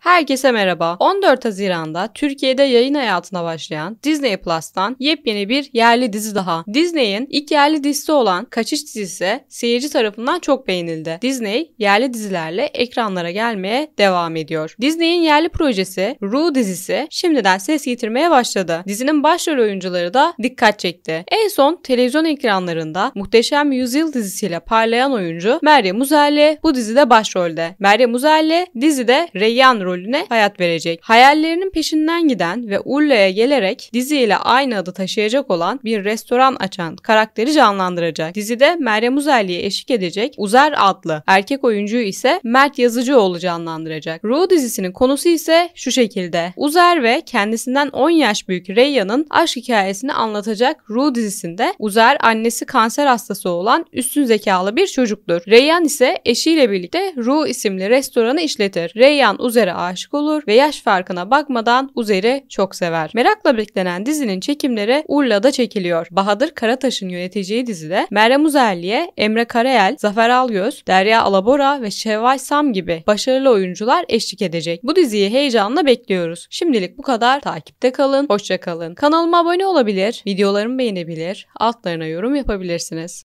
Herkese merhaba. 14 Haziran'da Türkiye'de yayın hayatına başlayan Disney Plus'tan yepyeni bir yerli dizi daha. Disney'in ilk yerli dizisi olan Kaçış dizisi seyirci tarafından çok beğenildi. Disney yerli dizilerle ekranlara gelmeye devam ediyor. Disney'in yerli projesi Ru dizisi şimdiden ses getirmeye başladı. Dizinin başrol oyuncuları da dikkat çekti. En son televizyon ekranlarında Muhteşem Yüzyıl dizisiyle parlayan oyuncu Meryem Uzerli bu dizide başrolde. Meryem Uzerli dizide Reyyan rolüne hayat verecek. Hayallerinin peşinden giden ve Urla'ya gelerek diziyle aynı adı taşıyacak olan bir restoran açan karakteri canlandıracak. Dizide Meryem Uzerli'ye eşlik edecek Uzer adlı erkek oyuncuyu ise Mert Yazıcıoğlu canlandıracak. Ru dizisinin konusu ise şu şekilde. Uzer ve kendisinden 10 yaş büyük Reyyan'ın aşk hikayesini anlatacak Ru dizisinde Uzer annesi kanser hastası olan üstün zekalı bir çocuktur. Reyyan ise eşiyle birlikte Ru isimli restoranı işletir. Reyyan Uzer'e aşık olur ve yaş farkına bakmadan Uzer'i çok sever. Merakla beklenen dizinin çekimleri Urla'da çekiliyor. Bahadır Karataş'ın yöneteceği dizide Meryem Uzerli'ye Emre Karayel, Zafer Algöz, Derya Alabora ve Şevval Sam gibi başarılı oyuncular eşlik edecek. Bu diziyi heyecanla bekliyoruz. Şimdilik bu kadar. Takipte kalın. Hoşça kalın. Kanalıma abone olabilir, videolarımı beğenebilir, altlarına yorum yapabilirsiniz.